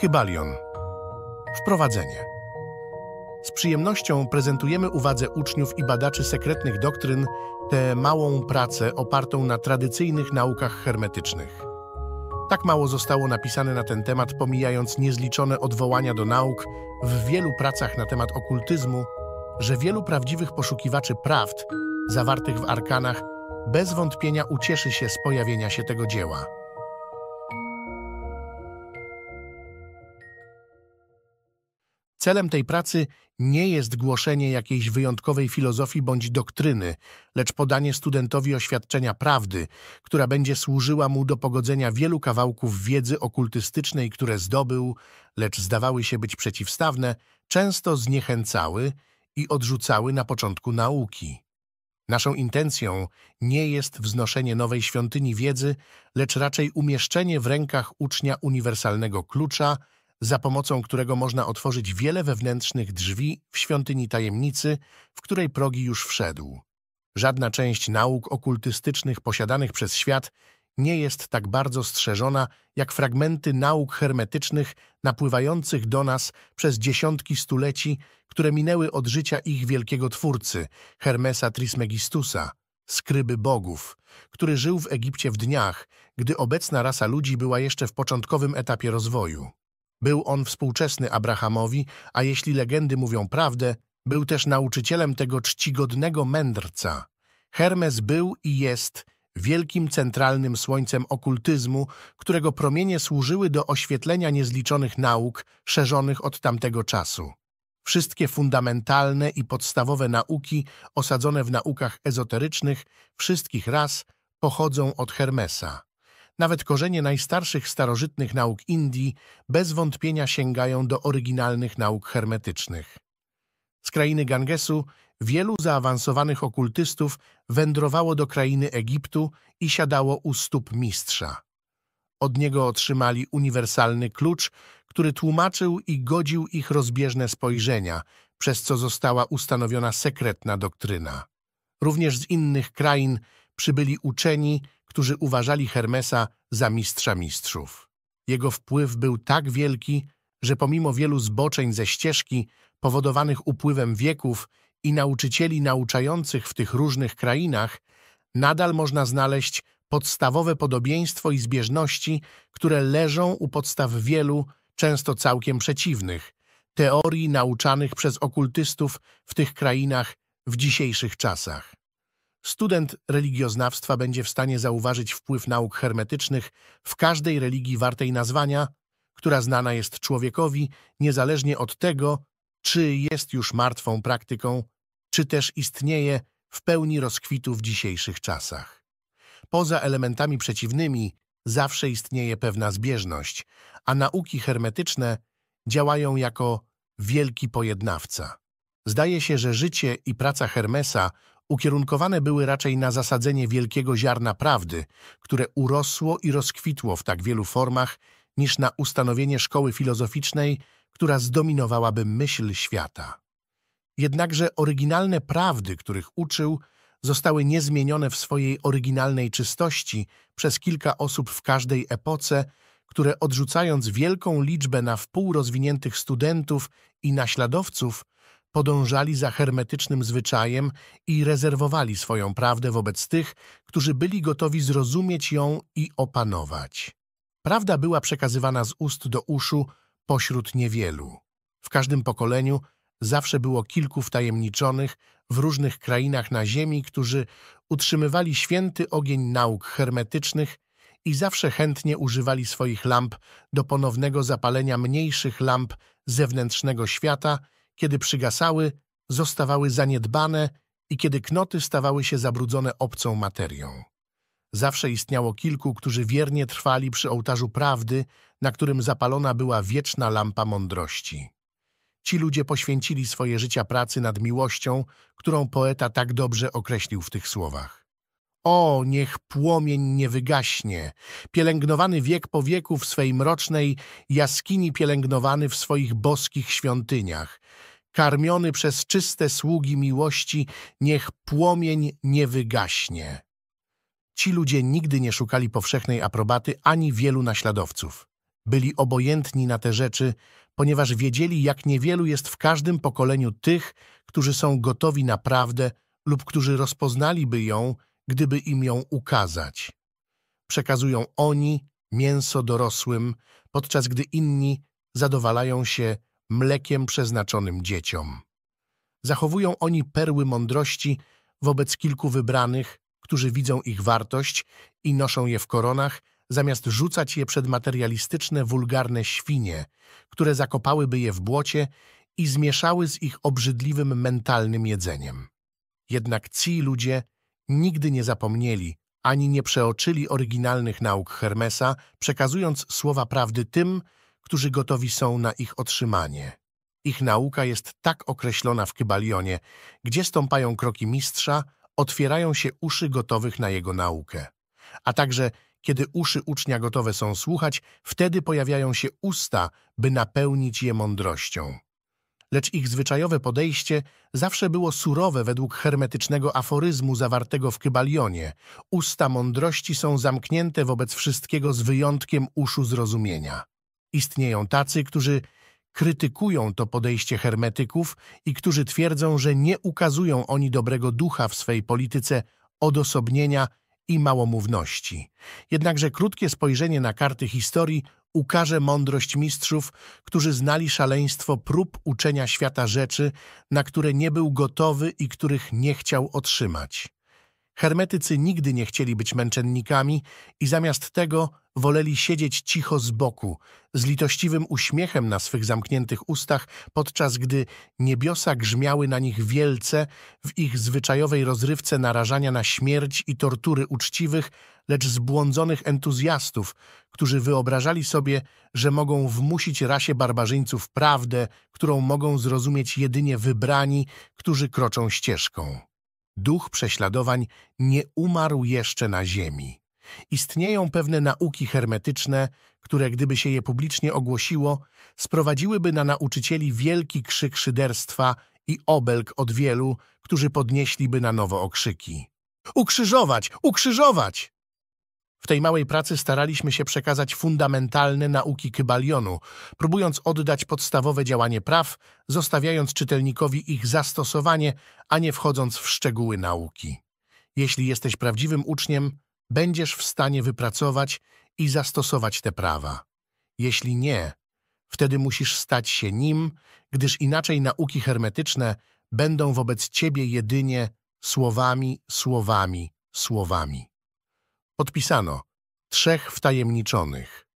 Hybalion. Wprowadzenie. Z przyjemnością prezentujemy uwadze uczniów i badaczy sekretnych doktryn tę małą pracę opartą na tradycyjnych naukach hermetycznych. Tak mało zostało napisane na ten temat, pomijając niezliczone odwołania do nauk w wielu pracach na temat okultyzmu, że wielu prawdziwych poszukiwaczy prawd zawartych w arkanach bez wątpienia ucieszy się z pojawienia się tego dzieła. Celem tej pracy nie jest głoszenie jakiejś wyjątkowej filozofii bądź doktryny, lecz podanie studentowi oświadczenia prawdy, która będzie służyła mu do pogodzenia wielu kawałków wiedzy okultystycznej, które zdobył, lecz zdawały się być przeciwstawne, często zniechęcały i odrzucały na początku nauki. Naszą intencją nie jest wznoszenie nowej świątyni wiedzy, lecz raczej umieszczenie w rękach ucznia uniwersalnego klucza – za pomocą którego można otworzyć wiele wewnętrznych drzwi w świątyni tajemnicy, w której progi już wszedł. Żadna część nauk okultystycznych posiadanych przez świat nie jest tak bardzo strzeżona jak fragmenty nauk hermetycznych napływających do nas przez dziesiątki stuleci, które minęły od życia ich wielkiego twórcy, Hermesa Trismegistusa, skryby bogów, który żył w Egipcie w dniach, gdy obecna rasa ludzi była jeszcze w początkowym etapie rozwoju. Był on współczesny Abrahamowi, a jeśli legendy mówią prawdę, był też nauczycielem tego czcigodnego mędrca. Hermes był i jest wielkim centralnym słońcem okultyzmu, którego promienie służyły do oświetlenia niezliczonych nauk szerzonych od tamtego czasu. Wszystkie fundamentalne i podstawowe nauki osadzone w naukach ezoterycznych wszystkich ras pochodzą od Hermesa. Nawet korzenie najstarszych starożytnych nauk Indii bez wątpienia sięgają do oryginalnych nauk hermetycznych. Z krainy Gangesu wielu zaawansowanych okultystów wędrowało do krainy Egiptu i siadało u stóp mistrza. Od niego otrzymali uniwersalny klucz, który tłumaczył i godził ich rozbieżne spojrzenia, przez co została ustanowiona sekretna doktryna. Również z innych krain przybyli uczeni, którzy uważali Hermesa za mistrza mistrzów. Jego wpływ był tak wielki, że pomimo wielu zboczeń ze ścieżki powodowanych upływem wieków i nauczycieli nauczających w tych różnych krainach, nadal można znaleźć podstawowe podobieństwo i zbieżności, które leżą u podstaw wielu, często całkiem przeciwnych, teorii nauczanych przez okultystów w tych krainach w dzisiejszych czasach. Student religioznawstwa będzie w stanie zauważyć wpływ nauk hermetycznych w każdej religii wartej nazwania, która znana jest człowiekowi, niezależnie od tego, czy jest już martwą praktyką, czy też istnieje w pełni rozkwitu w dzisiejszych czasach. Poza elementami przeciwnymi zawsze istnieje pewna zbieżność, a nauki hermetyczne działają jako wielki pojednawca. Zdaje się, że życie i praca Hermesa ukierunkowane były raczej na zasadzenie wielkiego ziarna prawdy, które urosło i rozkwitło w tak wielu formach, niż na ustanowienie szkoły filozoficznej, która zdominowałaby myśl świata. Jednakże oryginalne prawdy, których uczył, zostały niezmienione w swojej oryginalnej czystości przez kilka osób w każdej epoce, które odrzucając wielką liczbę na wpół rozwiniętych studentów i naśladowców, podążali za hermetycznym zwyczajem i rezerwowali swoją prawdę wobec tych, którzy byli gotowi zrozumieć ją i opanować. Prawda była przekazywana z ust do uszu pośród niewielu. W każdym pokoleniu zawsze było kilku wtajemniczonych w różnych krainach na ziemi, którzy utrzymywali święty ogień nauk hermetycznych i zawsze chętnie używali swoich lamp do ponownego zapalenia mniejszych lamp zewnętrznego świata kiedy przygasały, zostawały zaniedbane i kiedy knoty stawały się zabrudzone obcą materią. Zawsze istniało kilku, którzy wiernie trwali przy ołtarzu prawdy, na którym zapalona była wieczna lampa mądrości. Ci ludzie poświęcili swoje życia pracy nad miłością, którą poeta tak dobrze określił w tych słowach. O, niech płomień nie wygaśnie, pielęgnowany wiek po wieku w swej mrocznej jaskini, pielęgnowany w swoich boskich świątyniach. Karmiony przez czyste sługi miłości, niech płomień nie wygaśnie. Ci ludzie nigdy nie szukali powszechnej aprobaty ani wielu naśladowców. Byli obojętni na te rzeczy, ponieważ wiedzieli, jak niewielu jest w każdym pokoleniu tych, którzy są gotowi na prawdę lub którzy rozpoznaliby ją gdyby im ją ukazać. Przekazują oni mięso dorosłym, podczas gdy inni zadowalają się mlekiem przeznaczonym dzieciom. Zachowują oni perły mądrości wobec kilku wybranych, którzy widzą ich wartość i noszą je w koronach, zamiast rzucać je przed materialistyczne, wulgarne świnie, które zakopałyby je w błocie i zmieszały z ich obrzydliwym mentalnym jedzeniem. Jednak ci ludzie nigdy nie zapomnieli ani nie przeoczyli oryginalnych nauk Hermesa, przekazując słowa prawdy tym, którzy gotowi są na ich otrzymanie. Ich nauka jest tak określona w Kybalionie, gdzie stąpają kroki mistrza, otwierają się uszy gotowych na jego naukę. A także, kiedy uszy ucznia gotowe są słuchać, wtedy pojawiają się usta, by napełnić je mądrością lecz ich zwyczajowe podejście zawsze było surowe według hermetycznego aforyzmu zawartego w Kybalionie. Usta mądrości są zamknięte wobec wszystkiego z wyjątkiem uszu zrozumienia. Istnieją tacy, którzy krytykują to podejście hermetyków i którzy twierdzą, że nie ukazują oni dobrego ducha w swej polityce odosobnienia i małomówności. Jednakże krótkie spojrzenie na karty historii ukaże mądrość mistrzów, którzy znali szaleństwo prób uczenia świata rzeczy, na które nie był gotowy i których nie chciał otrzymać. Hermetycy nigdy nie chcieli być męczennikami i zamiast tego woleli siedzieć cicho z boku, z litościwym uśmiechem na swych zamkniętych ustach, podczas gdy niebiosa grzmiały na nich wielce w ich zwyczajowej rozrywce narażania na śmierć i tortury uczciwych, lecz zbłądzonych entuzjastów, którzy wyobrażali sobie, że mogą wmusić rasie barbarzyńców prawdę, którą mogą zrozumieć jedynie wybrani, którzy kroczą ścieżką. Duch prześladowań nie umarł jeszcze na ziemi. Istnieją pewne nauki hermetyczne, które gdyby się je publicznie ogłosiło, sprowadziłyby na nauczycieli wielki krzyk szyderstwa i obelg od wielu, którzy podnieśliby na nowo okrzyki. Ukrzyżować! Ukrzyżować! tej małej pracy staraliśmy się przekazać fundamentalne nauki kybalionu, próbując oddać podstawowe działanie praw, zostawiając czytelnikowi ich zastosowanie, a nie wchodząc w szczegóły nauki. Jeśli jesteś prawdziwym uczniem, będziesz w stanie wypracować i zastosować te prawa. Jeśli nie, wtedy musisz stać się nim, gdyż inaczej nauki hermetyczne będą wobec ciebie jedynie słowami, słowami, słowami podpisano trzech wtajemniczonych.